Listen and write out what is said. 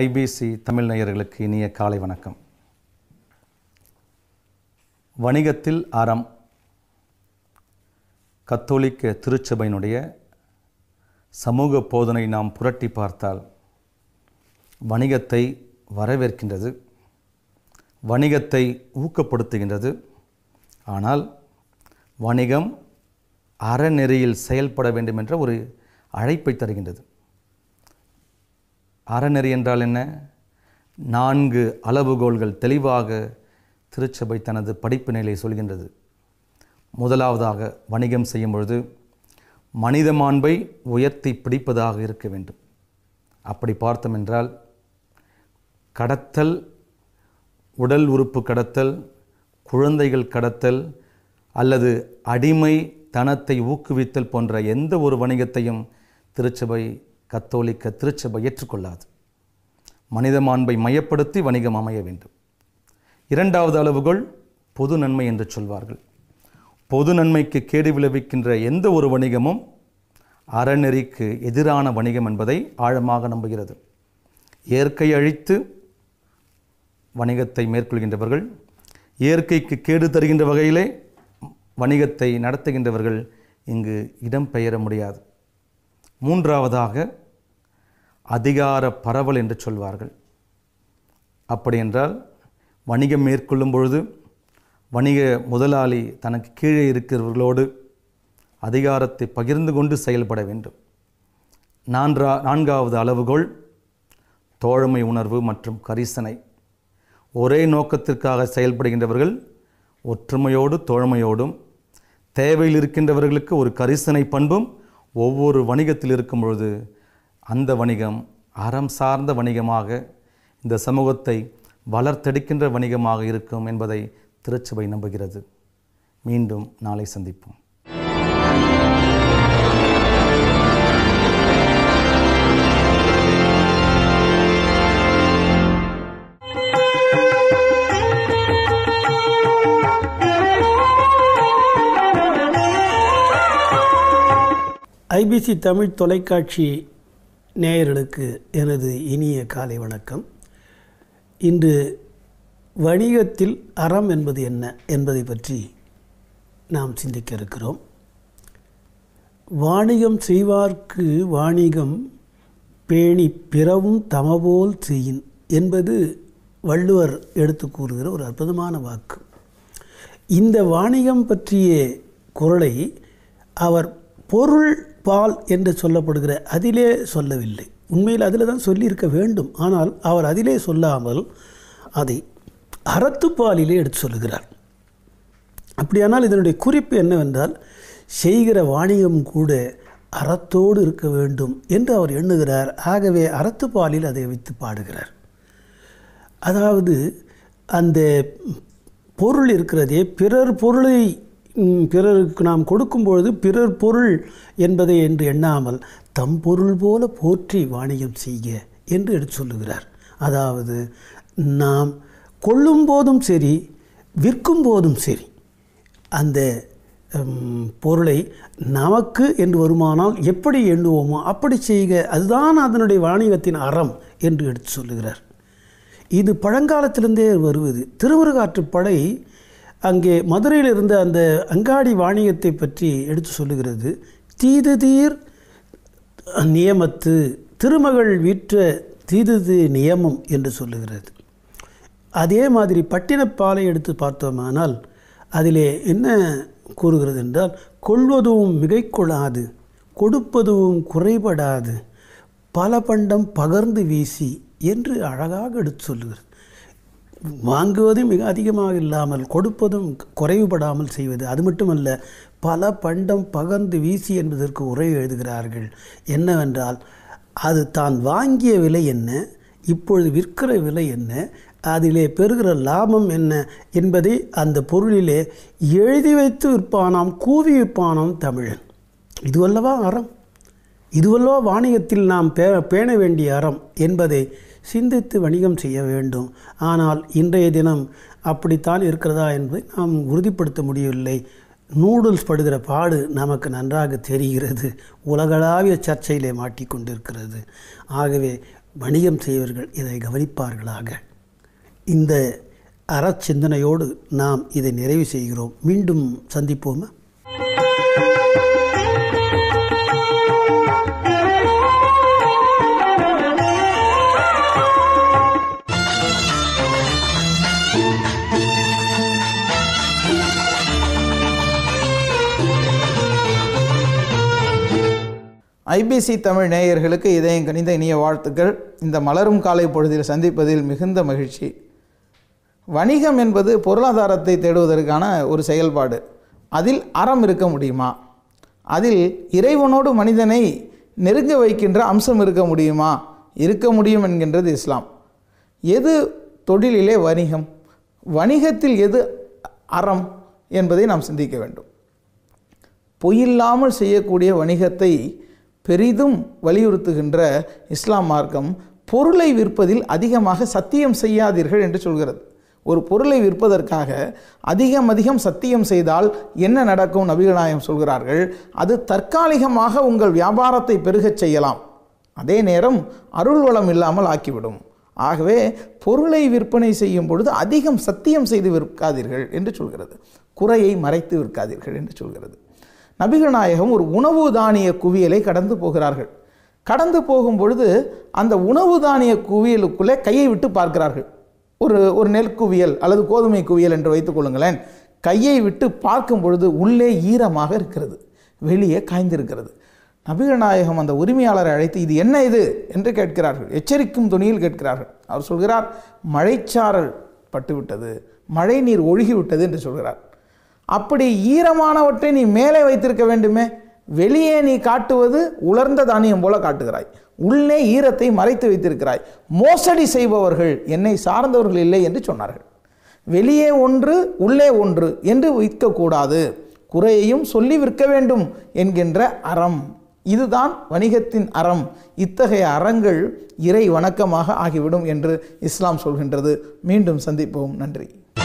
IBC Tamil நேயர்களுக்கு இனிய காலை வணக்கம் வணிகத்தில் அறம் கத்தோலிக்க திருச்சபையினுடைய சமூக போதனை நாம் புரட்டி பார்த்தால் வணிகத்தை வரவேற்கின்றது வணிகத்தை ஊக்கப்படுத்துகின்றது ஆனால் வணிகம் அறநெறியில் செயல்பட வேண்டும் என்ற ஒரு அழைப்பை தருகின்றது அறநெறி என்றால் என்ன நான்கு அளவுகோல்கள் தெளிவாக திருச்சபை தனது படிப்பு நிலையை சொல்கின்றது முதலாவதாக வணிகம் செய்யும் பொழுது மனித மாண்பை உயர்த்தி பிடிப்பதாக இருக்க வேண்டும் அப்படி பார்த்தோம் என்றால் கடத்தல் உடல் உறுப்பு கடத்தல் குழந்தைகள் கடத்தல் அல்லது அடிமை தனத்தை ஊக்குவித்தல் போன்ற எந்த ஒரு வணிகத்தையும் திருச்சபை கத்தோலிக்க திருச்சபை ஏற்றுக்கொள்ளாது மனித மாண்பை மையப்படுத்தி வணிகம் அமைய வேண்டும் இரண்டாவது அளவுகள் பொது நன்மை என்று சொல்வார்கள் பொது நன்மைக்கு கேடு விளைவிக்கின்ற எந்த ஒரு வணிகமும் அறநெறிக்கு எதிரான வணிகம் என்பதை ஆழமாக நம்புகிறது இயற்கை அழித்து வணிகத்தை மேற்கொள்கின்றவர்கள் இயற்கைக்கு கேடு தருகின்ற வகையிலே வணிகத்தை நடத்துகின்றவர்கள் இங்கு இடம்பெயர முடியாது மூன்றாவதாக அதிகார பரவல் என்று சொல்வார்கள் அப்படி என்றால் வணிகம் மேற்கொள்ளும் பொழுது வணிக முதலாளி தனக்கு கீழே இருக்கிறவர்களோடு அதிகாரத்தை பகிர்ந்து கொண்டு செயல்பட வேண்டும் நான்கா நான்காவது அளவுகோள் தோழமை உணர்வு மற்றும் கரிசனை ஒரே நோக்கத்திற்காக செயல்படுகின்றவர்கள் ஒற்றுமையோடு தோழமையோடும் தேவையில் இருக்கின்றவர்களுக்கு ஒரு கரிசனை பண்பும் ஒவ்வொரு வணிகத்தில் இருக்கும் பொழுது அந்த வணிகம் அறம் சார்ந்த வணிகமாக இந்த சமூகத்தை வளர்த்தெடுக்கின்ற வணிகமாக இருக்கும் என்பதை திருச்சபை நம்புகிறது மீண்டும் நாளை சந்திப்போம் ஐபிசி தமிழ் தொலைக்காட்சி நேயர்களுக்கு எனது இனிய காலை வணக்கம் இன்று வணிகத்தில் அறம் என்பது என்ன என்பதை பற்றி நாம் சிந்திக்க இருக்கிறோம் வாணிகம் செய்வார்க்கு வாணிகம் பேணி பிறவும் தமபோல் செய்யின் என்பது வள்ளுவர் எடுத்து கூறுகிற ஒரு அற்புதமான வாக்கு இந்த வாணிகம் பற்றிய குரலை அவர் பொருள் பால் என்று சொல்லப்படுகிற அதிலே சொல்லவில்லை உண்மையில் அதில் தான் சொல்லியிருக்க வேண்டும் ஆனால் அவர் அதிலே சொல்லாமல் அதை அறத்துப்பாலிலே எடுத்து சொல்லுகிறார் அப்படியானால் இதனுடைய குறிப்பு என்னவென்றால் செய்கிற வாணிகம் கூட அறத்தோடு இருக்க வேண்டும் என்று அவர் எண்ணுகிறார் ஆகவே அறத்துப்பாலில் அதை வைத்து பாடுகிறார் அதாவது அந்த பொருள் இருக்கிறதே பிறர் பொருளை பிறருக்கு நாம் கொடுக்கும் பொழுது பிறர் பொருள் என்பதை என்று எண்ணாமல் தம் பொருள் போல போற்றி வாணிகம் செய்க என்று எடுத்து சொல்லுகிறார் அதாவது நாம் கொள்ளும் போதும் சரி விற்கும் போதும் சரி அந்த பொருளை நமக்கு என்று வருமானால் எப்படி எண்ணுவோமோ அப்படி செய்க அதுதான் அதனுடைய வாணிகத்தின் அறம் என்று எடுத்து சொல்லுகிறார் இது பழங்காலத்திலிருந்தே வருவது படை அங்கே மதுரையில் இருந்த அந்த அங்காடி வாணிகத்தை பற்றி எடுத்து சொல்லுகிறது தீது தீர் நியமத்து திருமகள் வீற்ற தீது நியமம் என்று சொல்லுகிறது அதே மாதிரி பட்டினப்பாலை எடுத்து பார்த்தோமானால் அதிலே என்ன கூறுகிறது என்றால் கொள்வதும் கொள்ளாது கொடுப்பதும் குறைபடாது பல பண்டம் பகர்ந்து வீசி என்று அழகாக எடுத்து சொல்லுகிறது வாங்குவது மிக அதிகமாக இல்லாமல் கொடுப்பதும் குறைவுபடாமல் செய்வது அது மட்டுமல்ல பல பண்டம் பகர்ந்து வீசி என்பதற்கு உரை எழுதுகிறார்கள் என்னவென்றால் அது தான் வாங்கிய விலை என்ன இப்பொழுது விற்கிற விலை என்ன அதிலே பெறுகிற லாபம் என்ன என்பதை அந்த பொருளிலே எழுதி வைத்து விற்பானாம் கூவி விற்பானாம் தமிழன் இதுவல்லவா அறம் இதுவல்லவா வாணிகத்தில் நாம் பே பேண வேண்டிய அறம் என்பதை சிந்தித்து வணிகம் செய்ய வேண்டும் ஆனால் இன்றைய தினம் அப்படித்தான் இருக்கிறதா என்பதை நாம் உறுதிப்படுத்த முடியவில்லை நூடுல்ஸ் படுகிற பாடு நமக்கு நன்றாக தெரிகிறது உலகளாவிய சர்ச்சையிலே மாட்டிக்கொண்டிருக்கிறது ஆகவே வணிகம் செய்வர்கள் இதை கவனிப்பார்களாக இந்த அறச்சிந்தனையோடு நாம் இதை நிறைவு செய்கிறோம் மீண்டும் சந்திப்போமா ஐபிசி தமிழ் நேயர்களுக்கு இதயம் கணிந்த இனிய வாழ்த்துக்கள் இந்த மலரும் காலை பொழுதில் சந்திப்பதில் மிகுந்த மகிழ்ச்சி வணிகம் என்பது பொருளாதாரத்தை தேடுவதற்கான ஒரு செயல்பாடு அதில் அறம் இருக்க முடியுமா அதில் இறைவனோடு மனிதனை நெருங்க வைக்கின்ற அம்சம் இருக்க முடியுமா இருக்க முடியும் என்கின்றது இஸ்லாம் எது தொழிலிலே வணிகம் வணிகத்தில் எது அறம் என்பதை நாம் சிந்திக்க வேண்டும் பொய்யில்லாமல் செய்யக்கூடிய வணிகத்தை பெரிதும் வலியுறுத்துகின்ற இஸ்லாம் மார்க்கம் பொருளை விற்பதில் அதிகமாக சத்தியம் செய்யாதீர்கள் என்று சொல்கிறது ஒரு பொருளை விற்பதற்காக அதிகம் அதிகம் சத்தியம் செய்தால் என்ன நடக்கும் நபிகநாயகம் சொல்கிறார்கள் அது தற்காலிகமாக உங்கள் வியாபாரத்தை பெருகச் செய்யலாம் அதே நேரம் அருள் வளம் இல்லாமல் ஆக்கிவிடும் ஆகவே பொருளை விற்பனை செய்யும் பொழுது அதிகம் சத்தியம் செய்து விற்காதீர்கள் என்று சொல்கிறது குறையை மறைத்து விற்காதீர்கள் என்று சொல்கிறது நபிகநாயகம் ஒரு உணவு தானிய குவியலை கடந்து போகிறார்கள் கடந்து போகும் பொழுது அந்த உணவு தானிய குவியலுக்குள்ளே கையை விட்டு பார்க்கிறார்கள் ஒரு ஒரு நெல் குவியல் அல்லது கோதுமை குவியல் என்று வைத்துக் கொள்ளுங்களேன் கையை விட்டு பார்க்கும் பொழுது உள்ளே ஈரமாக இருக்கிறது வெளியே காய்ந்திருக்கிறது நபிகநாயகம் அந்த உரிமையாளரை அழைத்து இது என்ன இது என்று கேட்கிறார்கள் எச்சரிக்கும் துணியில் கேட்கிறார்கள் அவர் சொல்கிறார் மழைச்சாரல் பட்டுவிட்டது மழை நீர் ஒழுகிவிட்டது என்று சொல்கிறார் அப்படி ஈரமானவற்றை நீ மேலே வைத்திருக்க வேண்டுமே வெளியே நீ காட்டுவது உலர்ந்த தானியம் போல காட்டுகிறாய் உள்ளே ஈரத்தை மறைத்து வைத்திருக்கிறாய் மோசடி செய்பவர்கள் என்னை சார்ந்தவர்கள் இல்லை என்று சொன்னார்கள் வெளியே ஒன்று உள்ளே ஒன்று என்று விற்கக்கூடாது குறையையும் சொல்லி விற்க வேண்டும் என்கின்ற அறம் இதுதான் வணிகத்தின் அறம் இத்தகைய அறங்கள் இறை வணக்கமாக ஆகிவிடும் என்று இஸ்லாம் சொல்கின்றது மீண்டும் சந்திப்போம் நன்றி